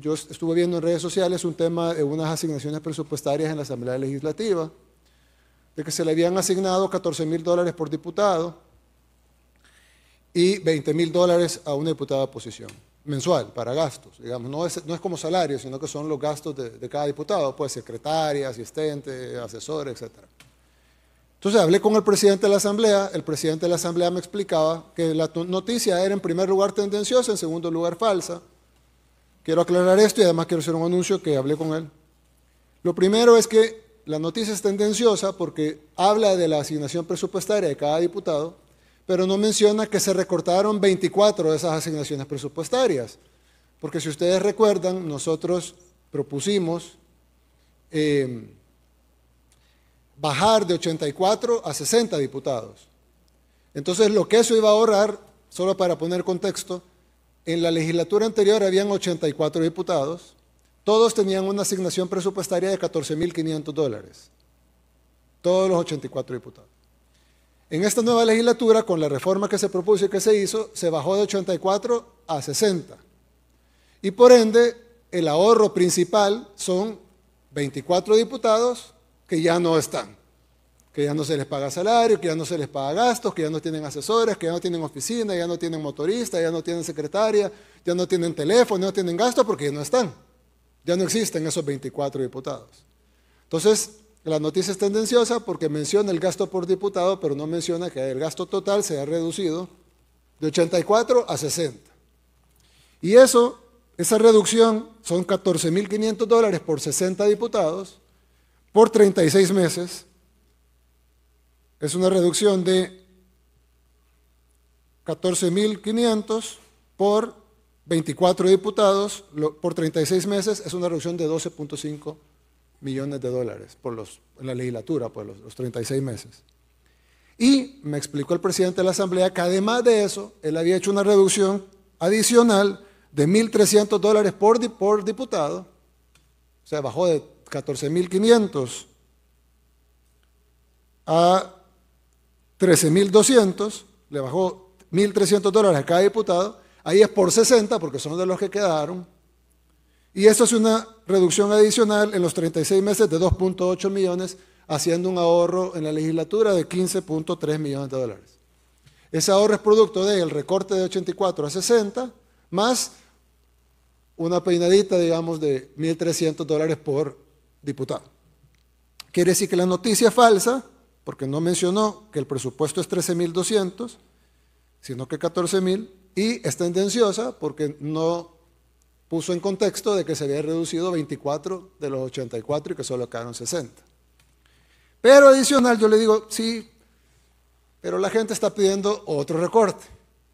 yo estuve viendo en redes sociales un tema de unas asignaciones presupuestarias en la Asamblea Legislativa, de que se le habían asignado 14 mil dólares por diputado y 20 mil dólares a una diputada de oposición, mensual, para gastos, digamos. No es, como salario, sino que son los gastos de, de cada diputado, pues secretaria, asistente, asesor, etc. Entonces hablé con el presidente de la Asamblea, el presidente de la Asamblea me explicaba que la noticia era en primer lugar tendenciosa, en segundo lugar falsa, Quiero aclarar esto y además quiero hacer un anuncio que hablé con él. Lo primero es que la noticia es tendenciosa porque habla de la asignación presupuestaria de cada diputado, pero no menciona que se recortaron 24 de esas asignaciones presupuestarias. Porque si ustedes recuerdan, nosotros propusimos eh, bajar de 84 a 60 diputados. Entonces, lo que eso iba a ahorrar, solo para poner contexto, en la legislatura anterior habían 84 diputados, todos tenían una asignación presupuestaria de 14.500 dólares, todos los 84 diputados. En esta nueva legislatura, con la reforma que se propuso y que se hizo, se bajó de 84 a 60. Y por ende, el ahorro principal son 24 diputados que ya no están que ya no se les paga salario, que ya no se les paga gastos, que ya no tienen asesores, que ya no tienen oficina, ya no tienen motorista, ya no tienen secretaria, ya no tienen teléfono, ya no tienen gasto, porque ya no están. Ya no existen esos 24 diputados. Entonces, la noticia es tendenciosa porque menciona el gasto por diputado, pero no menciona que el gasto total se ha reducido de 84 a 60. Y eso, esa reducción son 14.500 dólares por 60 diputados por 36 meses es una reducción de 14.500 por 24 diputados por 36 meses, es una reducción de 12.5 millones de dólares por los, en la legislatura, por los, 36 meses. Y me explicó el presidente de la Asamblea que además de eso, él había hecho una reducción adicional de 1.300 dólares por, por diputado, o sea, bajó de 14.500 a 13.200, le bajó 1.300 dólares a cada diputado, ahí es por 60 porque son de los que quedaron, y eso es una reducción adicional en los 36 meses de 2.8 millones, haciendo un ahorro en la legislatura de 15.3 millones de dólares. Ese ahorro es producto del recorte de 84 a 60, más una peinadita, digamos, de 1.300 dólares por diputado. Quiere decir que la noticia falsa porque no mencionó que el presupuesto es 13.200, sino que 14.000, y es tendenciosa porque no puso en contexto de que se había reducido 24 de los 84 y que solo quedaron 60. Pero adicional, yo le digo, sí, pero la gente está pidiendo otro recorte.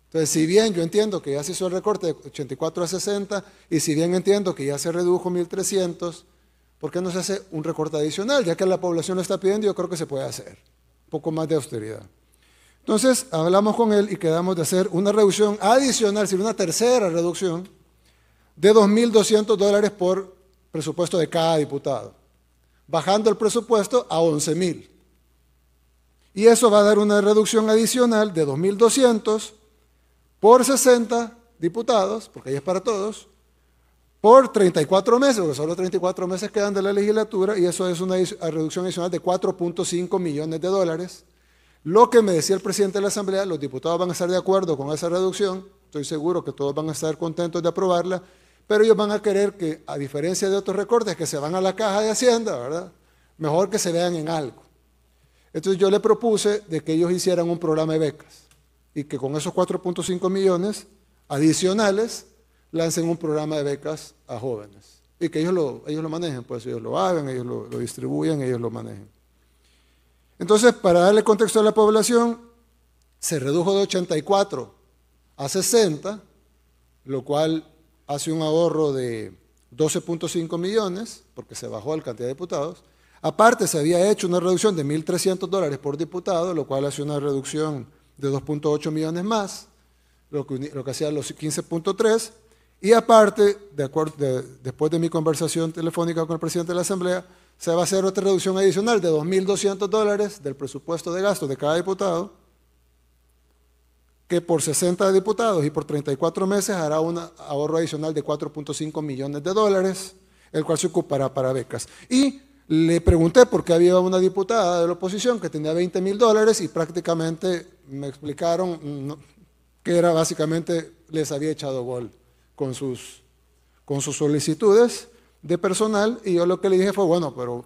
Entonces, si bien yo entiendo que ya se hizo el recorte de 84 a 60, y si bien entiendo que ya se redujo 1.300, ¿Por qué no se hace un recorte adicional? Ya que la población lo está pidiendo, yo creo que se puede hacer. Un poco más de austeridad. Entonces, hablamos con él y quedamos de hacer una reducción adicional, decir, una tercera reducción, de 2.200 dólares por presupuesto de cada diputado, bajando el presupuesto a 11.000. Y eso va a dar una reducción adicional de 2.200 por 60 diputados, porque ahí es para todos, por 34 meses, porque solo 34 meses quedan de la legislatura y eso es una reducción adicional de 4.5 millones de dólares. Lo que me decía el presidente de la Asamblea, los diputados van a estar de acuerdo con esa reducción, estoy seguro que todos van a estar contentos de aprobarla, pero ellos van a querer que, a diferencia de otros recortes que se van a la caja de Hacienda, ¿verdad? Mejor que se vean en algo. Entonces yo le propuse de que ellos hicieran un programa de becas y que con esos 4.5 millones adicionales lancen un programa de becas a jóvenes y que ellos lo, ellos lo manejen, pues ellos lo hagan, ellos lo, distribuyen, ellos lo manejen. Entonces, para darle contexto a la población, se redujo de 84 a 60, lo cual hace un ahorro de 12.5 millones, porque se bajó la cantidad de diputados. Aparte, se había hecho una reducción de 1.300 dólares por diputado, lo cual hace una reducción de 2.8 millones más, lo que, lo que hacía los 15.3. Y aparte, después de mi conversación telefónica con el presidente de la Asamblea, se va a hacer otra reducción adicional de 2.200 dólares del presupuesto de gasto de cada diputado, que por 60 diputados y por 34 meses hará un ahorro adicional de 4.5 millones de dólares, el cual se ocupará para becas. Y le pregunté por qué había una diputada de la oposición que tenía 20.000 dólares y prácticamente me explicaron mm, que era básicamente les había echado gol con sus, con sus solicitudes de personal y yo lo que le dije fue, bueno, pero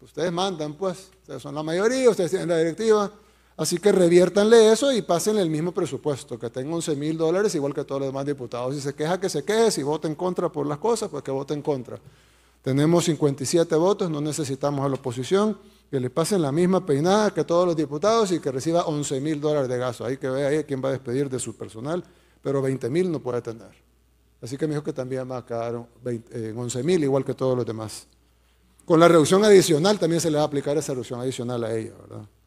ustedes mandan, pues, ustedes son la mayoría, ustedes tienen la directiva, así que reviértanle eso y pasen el mismo presupuesto, que tenga 11 mil dólares igual que todos los demás diputados. Si se queja, que se queje, si vota en contra por las cosas, pues que vote en contra. Tenemos 57 votos, no necesitamos a la oposición, que le pasen la misma peinada que todos los diputados y que reciba 11 mil dólares de gasto. Ahí que vea ahí quién va a despedir de su personal, pero 20 mil no puede tener. Así que me dijo que también va a eh, en 11.000 igual que todos los demás. Con la reducción adicional también se le va a aplicar esa reducción adicional a ella, ¿verdad?